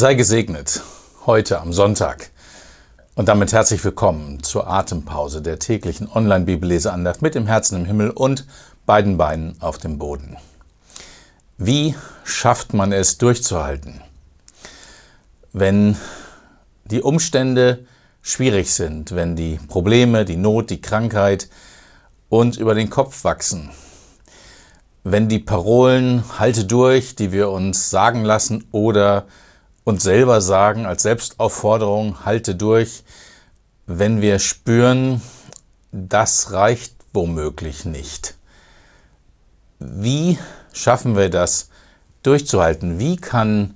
Sei gesegnet heute am Sonntag. Und damit herzlich willkommen zur Atempause der täglichen Online-Bibelleseandacht mit dem Herzen im Himmel und beiden Beinen auf dem Boden. Wie schafft man es durchzuhalten, wenn die Umstände schwierig sind, wenn die Probleme, die Not, die Krankheit uns über den Kopf wachsen, wenn die Parolen halte durch, die wir uns sagen lassen oder uns selber sagen, als Selbstaufforderung, halte durch, wenn wir spüren, das reicht womöglich nicht. Wie schaffen wir das durchzuhalten? Wie kann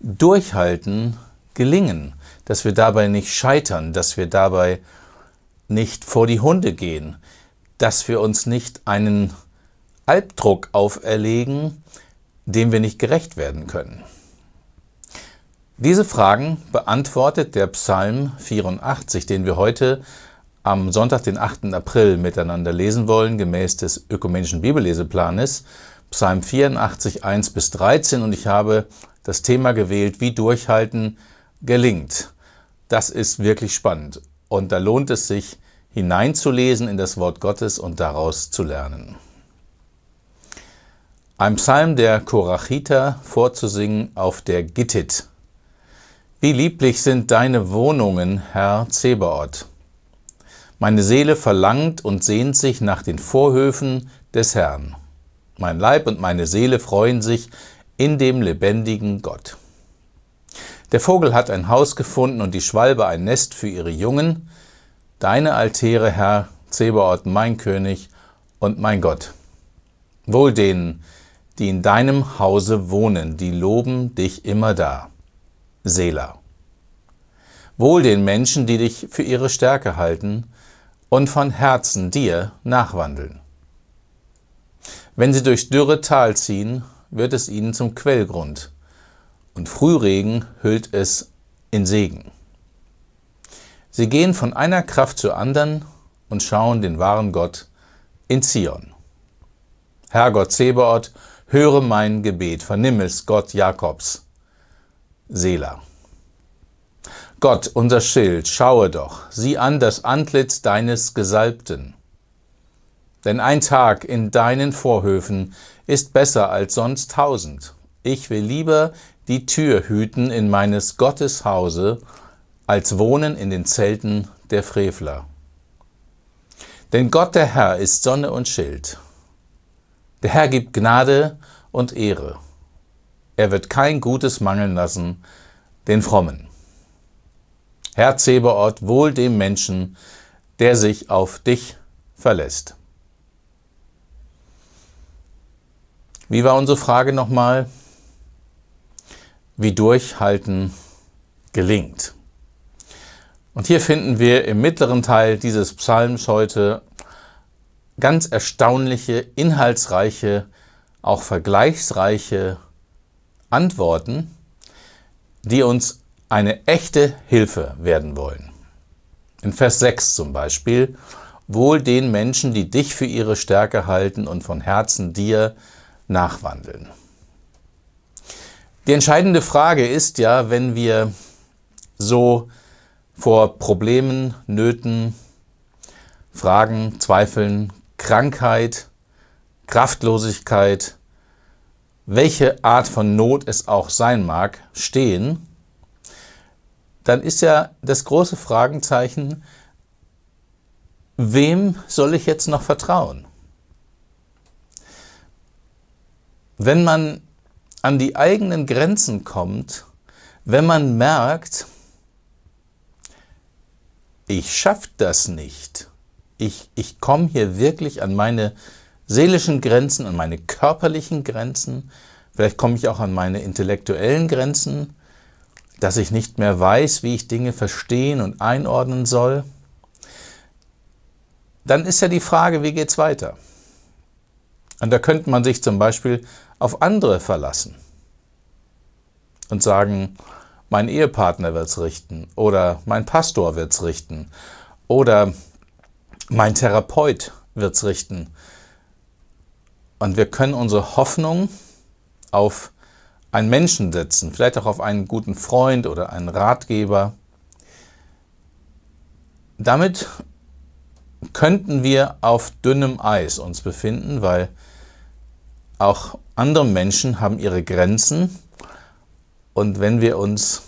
Durchhalten gelingen? Dass wir dabei nicht scheitern, dass wir dabei nicht vor die Hunde gehen, dass wir uns nicht einen Albdruck auferlegen, dem wir nicht gerecht werden können. Diese Fragen beantwortet der Psalm 84, den wir heute am Sonntag, den 8. April, miteinander lesen wollen, gemäß des ökumenischen Bibelleseplanes, Psalm 84, 1 bis 13. Und ich habe das Thema gewählt, wie Durchhalten gelingt. Das ist wirklich spannend. Und da lohnt es sich, hineinzulesen in das Wort Gottes und daraus zu lernen. Ein Psalm der Korachiter vorzusingen auf der Gittit, wie lieblich sind deine Wohnungen, Herr Zebaoth. Meine Seele verlangt und sehnt sich nach den Vorhöfen des Herrn. Mein Leib und meine Seele freuen sich in dem lebendigen Gott. Der Vogel hat ein Haus gefunden und die Schwalbe ein Nest für ihre Jungen. Deine Altäre, Herr Zebaoth, mein König und mein Gott. Wohl denen, die in deinem Hause wohnen, die loben dich immer da. Selah. Wohl den Menschen, die dich für ihre Stärke halten und von Herzen dir nachwandeln. Wenn sie durch dürre Tal ziehen, wird es ihnen zum Quellgrund, und Frühregen hüllt es in Segen. Sie gehen von einer Kraft zur anderen und schauen den wahren Gott in Zion. Herrgott Zebaoth, höre mein Gebet, vernimm es, Gott Jakobs. Selah. Gott, unser Schild, schaue doch, sieh an das Antlitz deines Gesalbten. Denn ein Tag in deinen Vorhöfen ist besser als sonst tausend. Ich will lieber die Tür hüten in meines Gottes Hause, als wohnen in den Zelten der Frevler. Denn Gott der Herr ist Sonne und Schild. Der Herr gibt Gnade und Ehre er wird kein Gutes mangeln lassen, den Frommen. Herr Zebeort, wohl dem Menschen, der sich auf dich verlässt. Wie war unsere Frage nochmal? Wie durchhalten gelingt. Und hier finden wir im mittleren Teil dieses Psalms heute ganz erstaunliche, inhaltsreiche, auch vergleichsreiche Antworten, die uns eine echte Hilfe werden wollen. In Vers 6 zum Beispiel, wohl den Menschen, die dich für ihre Stärke halten und von Herzen dir nachwandeln. Die entscheidende Frage ist ja, wenn wir so vor Problemen, Nöten, Fragen, Zweifeln, Krankheit, Kraftlosigkeit, welche Art von Not es auch sein mag, stehen, dann ist ja das große Fragenzeichen, wem soll ich jetzt noch vertrauen? Wenn man an die eigenen Grenzen kommt, wenn man merkt, ich schaffe das nicht, ich, ich komme hier wirklich an meine Grenzen, seelischen Grenzen, an meine körperlichen Grenzen, vielleicht komme ich auch an meine intellektuellen Grenzen, dass ich nicht mehr weiß, wie ich Dinge verstehen und einordnen soll. Dann ist ja die Frage, wie geht es weiter? Und da könnte man sich zum Beispiel auf andere verlassen und sagen, mein Ehepartner wird es richten oder mein Pastor wird es richten oder mein Therapeut wird es richten und wir können unsere Hoffnung auf einen Menschen setzen, vielleicht auch auf einen guten Freund oder einen Ratgeber. Damit könnten wir auf dünnem Eis uns befinden, weil auch andere Menschen haben ihre Grenzen. Und wenn wir uns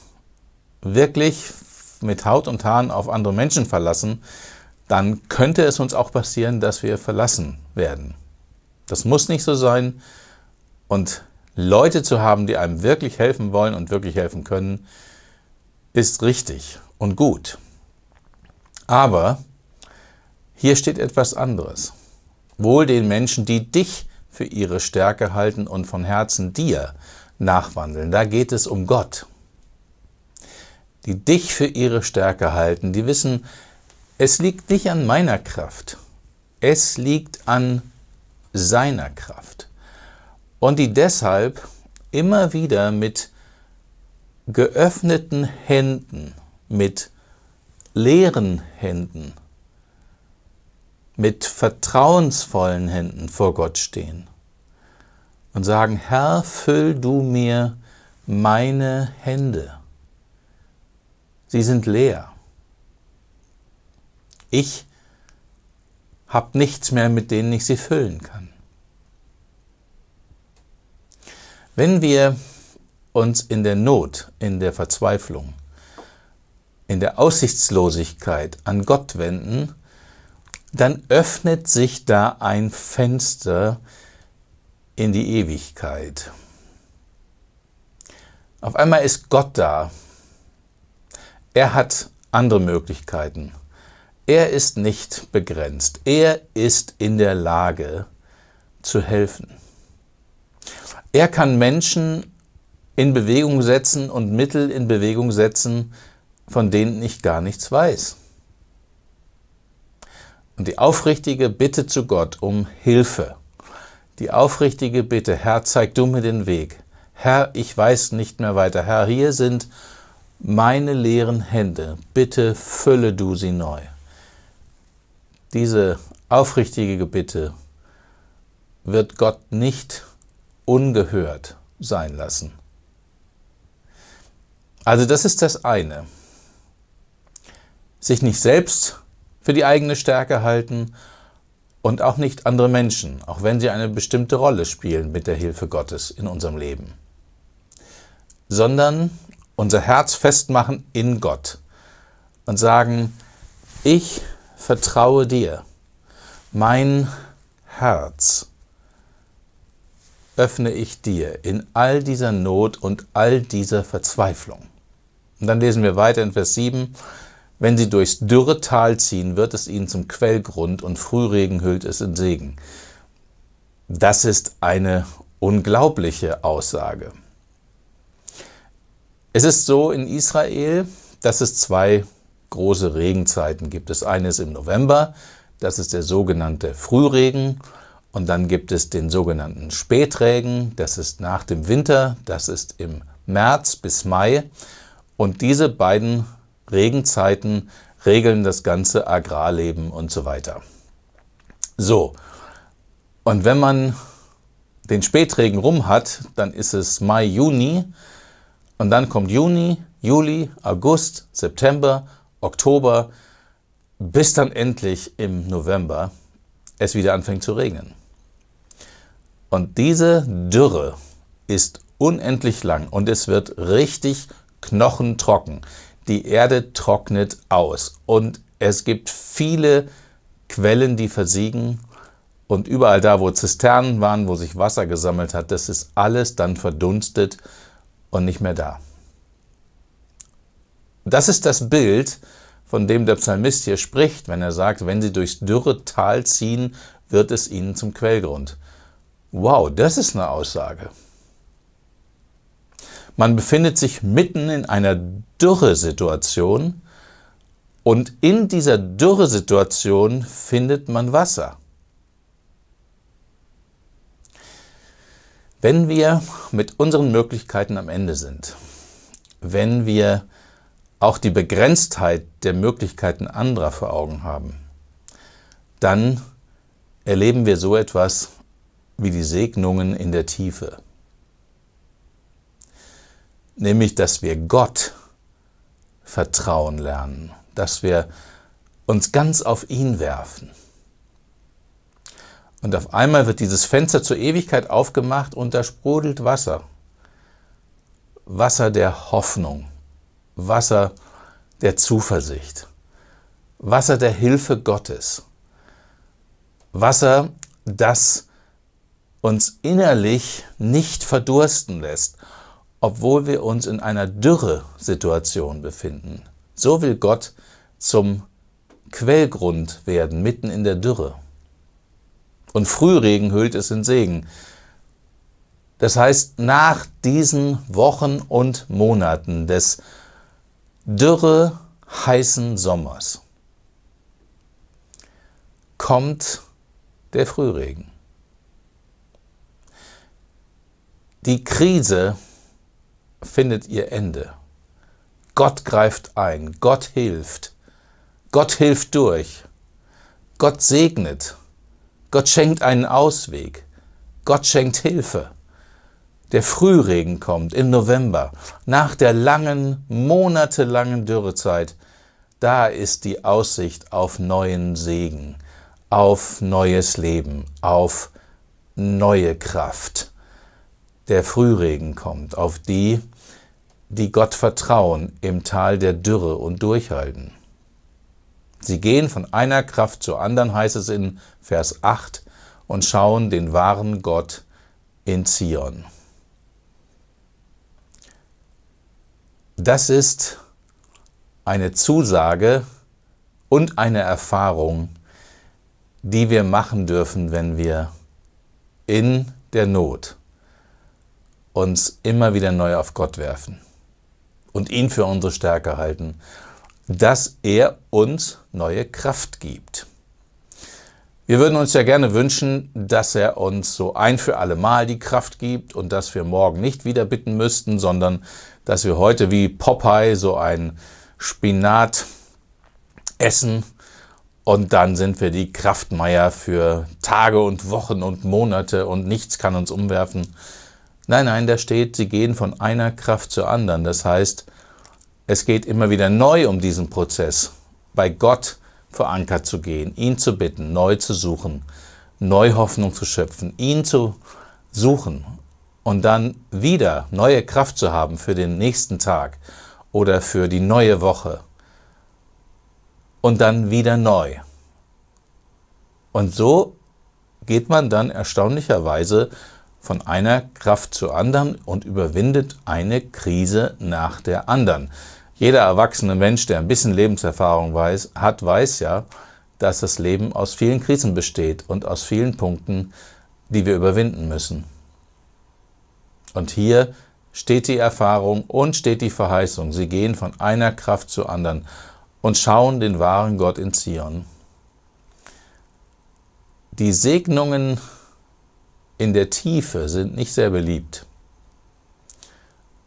wirklich mit Haut und Haaren auf andere Menschen verlassen, dann könnte es uns auch passieren, dass wir verlassen werden. Das muss nicht so sein. Und Leute zu haben, die einem wirklich helfen wollen und wirklich helfen können, ist richtig und gut. Aber hier steht etwas anderes. Wohl den Menschen, die dich für ihre Stärke halten und von Herzen dir nachwandeln. Da geht es um Gott. Die dich für ihre Stärke halten, die wissen, es liegt nicht an meiner Kraft. Es liegt an Gott seiner Kraft und die deshalb immer wieder mit geöffneten Händen, mit leeren Händen, mit vertrauensvollen Händen vor Gott stehen und sagen, Herr, füll du mir meine Hände. Sie sind leer. Ich habe nichts mehr, mit denen ich sie füllen kann. Wenn wir uns in der Not, in der Verzweiflung, in der Aussichtslosigkeit an Gott wenden, dann öffnet sich da ein Fenster in die Ewigkeit. Auf einmal ist Gott da. Er hat andere Möglichkeiten. Er ist nicht begrenzt. Er ist in der Lage zu helfen. Er kann Menschen in Bewegung setzen und Mittel in Bewegung setzen, von denen ich gar nichts weiß. Und die aufrichtige Bitte zu Gott um Hilfe, die aufrichtige Bitte, Herr, zeig du mir den Weg. Herr, ich weiß nicht mehr weiter. Herr, hier sind meine leeren Hände. Bitte fülle du sie neu. Diese aufrichtige Bitte wird Gott nicht ungehört sein lassen. Also das ist das eine. Sich nicht selbst für die eigene Stärke halten und auch nicht andere Menschen, auch wenn sie eine bestimmte Rolle spielen mit der Hilfe Gottes in unserem Leben, sondern unser Herz festmachen in Gott und sagen, ich vertraue dir. Mein Herz öffne ich dir in all dieser Not und all dieser Verzweiflung. Und dann lesen wir weiter in Vers 7. Wenn sie durchs dürre Tal ziehen, wird es ihnen zum Quellgrund und Frühregen hüllt es in Segen. Das ist eine unglaubliche Aussage. Es ist so in Israel, dass es zwei große Regenzeiten gibt es. Eines im November, das ist der sogenannte Frühregen. Und dann gibt es den sogenannten Spätregen, das ist nach dem Winter, das ist im März bis Mai. Und diese beiden Regenzeiten regeln das ganze Agrarleben und so weiter. So, und wenn man den Spätregen rum hat, dann ist es Mai, Juni und dann kommt Juni, Juli, August, September, Oktober, bis dann endlich im November es wieder anfängt zu regnen. Und diese Dürre ist unendlich lang und es wird richtig knochentrocken. Die Erde trocknet aus und es gibt viele Quellen, die versiegen. Und überall da, wo Zisternen waren, wo sich Wasser gesammelt hat, das ist alles dann verdunstet und nicht mehr da. Das ist das Bild, von dem der Psalmist hier spricht, wenn er sagt, wenn sie durchs dürre Tal ziehen, wird es ihnen zum Quellgrund. Wow, das ist eine Aussage. Man befindet sich mitten in einer Dürresituation und in dieser Dürresituation findet man Wasser. Wenn wir mit unseren Möglichkeiten am Ende sind, wenn wir auch die Begrenztheit der Möglichkeiten anderer vor Augen haben, dann erleben wir so etwas wie die Segnungen in der Tiefe. Nämlich, dass wir Gott vertrauen lernen, dass wir uns ganz auf ihn werfen. Und auf einmal wird dieses Fenster zur Ewigkeit aufgemacht und da sprudelt Wasser. Wasser der Hoffnung Wasser der Zuversicht, Wasser der Hilfe Gottes, Wasser, das uns innerlich nicht verdursten lässt, obwohl wir uns in einer Dürre-Situation befinden. So will Gott zum Quellgrund werden, mitten in der Dürre. Und Frühregen hüllt es in Segen. Das heißt, nach diesen Wochen und Monaten des Dürre heißen Sommers kommt der Frühregen. Die Krise findet ihr Ende. Gott greift ein, Gott hilft, Gott hilft durch, Gott segnet, Gott schenkt einen Ausweg, Gott schenkt Hilfe der Frühregen kommt im November, nach der langen, monatelangen Dürrezeit, da ist die Aussicht auf neuen Segen, auf neues Leben, auf neue Kraft. Der Frühregen kommt auf die, die Gott vertrauen im Tal der Dürre und durchhalten. Sie gehen von einer Kraft zur anderen, heißt es in Vers 8, und schauen den wahren Gott in Zion. Das ist eine Zusage und eine Erfahrung, die wir machen dürfen, wenn wir in der Not uns immer wieder neu auf Gott werfen und ihn für unsere Stärke halten, dass er uns neue Kraft gibt. Wir würden uns ja gerne wünschen, dass er uns so ein für alle Mal die Kraft gibt und dass wir morgen nicht wieder bitten müssten, sondern dass wir heute wie Popeye so ein Spinat essen und dann sind wir die Kraftmeier für Tage und Wochen und Monate und nichts kann uns umwerfen. Nein, nein, da steht, sie gehen von einer Kraft zur anderen. Das heißt, es geht immer wieder neu um diesen Prozess, bei Gott verankert zu gehen, ihn zu bitten, neu zu suchen, neu Hoffnung zu schöpfen, ihn zu suchen und dann wieder neue Kraft zu haben für den nächsten Tag oder für die neue Woche und dann wieder neu. Und so geht man dann erstaunlicherweise von einer Kraft zur anderen und überwindet eine Krise nach der anderen. Jeder erwachsene Mensch, der ein bisschen Lebenserfahrung weiß, hat, weiß ja, dass das Leben aus vielen Krisen besteht und aus vielen Punkten, die wir überwinden müssen. Und hier steht die Erfahrung und steht die Verheißung. Sie gehen von einer Kraft zur anderen und schauen den wahren Gott in Zion. Die Segnungen in der Tiefe sind nicht sehr beliebt,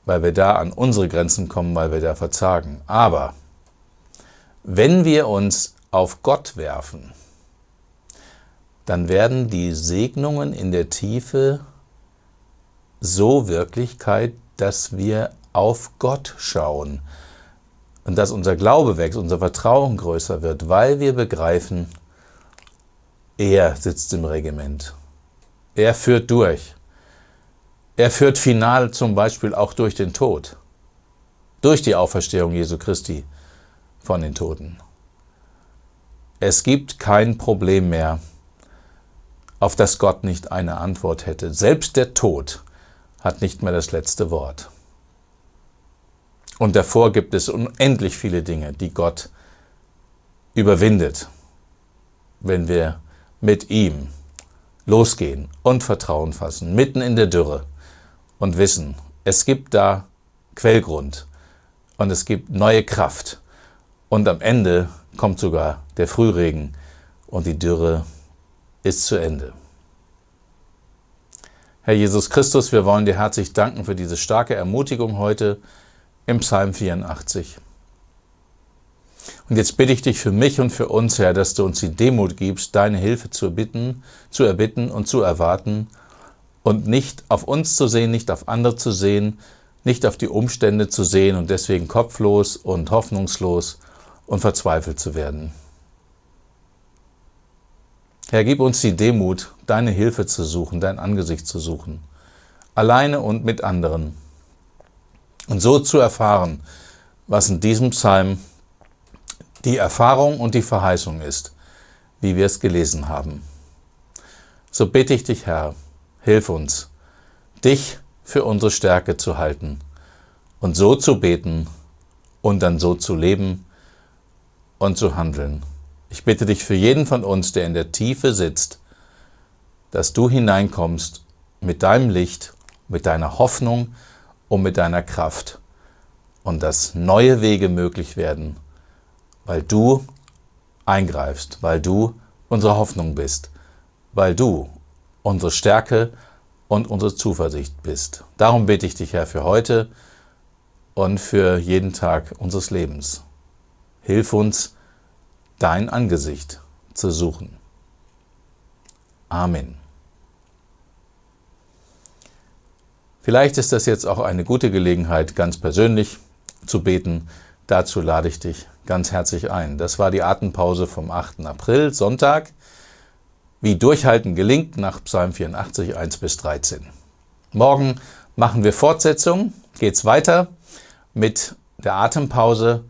weil wir da an unsere Grenzen kommen, weil wir da verzagen. Aber wenn wir uns auf Gott werfen, dann werden die Segnungen in der Tiefe so Wirklichkeit, dass wir auf Gott schauen und dass unser Glaube wächst, unser Vertrauen größer wird, weil wir begreifen, er sitzt im Regiment. Er führt durch. Er führt final zum Beispiel auch durch den Tod, durch die Auferstehung Jesu Christi von den Toten. Es gibt kein Problem mehr, auf das Gott nicht eine Antwort hätte. Selbst der Tod hat nicht mehr das letzte Wort. Und davor gibt es unendlich viele Dinge, die Gott überwindet, wenn wir mit ihm losgehen und Vertrauen fassen, mitten in der Dürre und wissen, es gibt da Quellgrund und es gibt neue Kraft. Und am Ende kommt sogar der Frühregen und die Dürre ist zu Ende. Herr Jesus Christus, wir wollen dir herzlich danken für diese starke Ermutigung heute im Psalm 84. Und jetzt bitte ich dich für mich und für uns, Herr, dass du uns die Demut gibst, deine Hilfe zu erbitten, zu erbitten und zu erwarten und nicht auf uns zu sehen, nicht auf andere zu sehen, nicht auf die Umstände zu sehen und deswegen kopflos und hoffnungslos und verzweifelt zu werden. Herr, gib uns die Demut, deine Hilfe zu suchen, dein Angesicht zu suchen, alleine und mit anderen. Und so zu erfahren, was in diesem Psalm die Erfahrung und die Verheißung ist, wie wir es gelesen haben. So bitte ich dich, Herr, hilf uns, dich für unsere Stärke zu halten und so zu beten und dann so zu leben und zu handeln. Ich bitte dich für jeden von uns, der in der Tiefe sitzt, dass du hineinkommst mit deinem Licht, mit deiner Hoffnung und mit deiner Kraft und dass neue Wege möglich werden, weil du eingreifst, weil du unsere Hoffnung bist, weil du unsere Stärke und unsere Zuversicht bist. Darum bitte ich dich, Herr, für heute und für jeden Tag unseres Lebens. Hilf uns, dein Angesicht zu suchen. Amen. Vielleicht ist das jetzt auch eine gute Gelegenheit, ganz persönlich zu beten. Dazu lade ich dich ganz herzlich ein. Das war die Atempause vom 8. April, Sonntag. Wie Durchhalten gelingt nach Psalm 84, 1 bis 13. Morgen machen wir Fortsetzung, geht's weiter mit der Atempause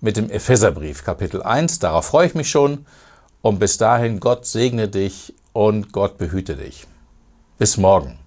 mit dem Epheserbrief, Kapitel 1. Darauf freue ich mich schon. Und bis dahin, Gott segne dich und Gott behüte dich. Bis morgen.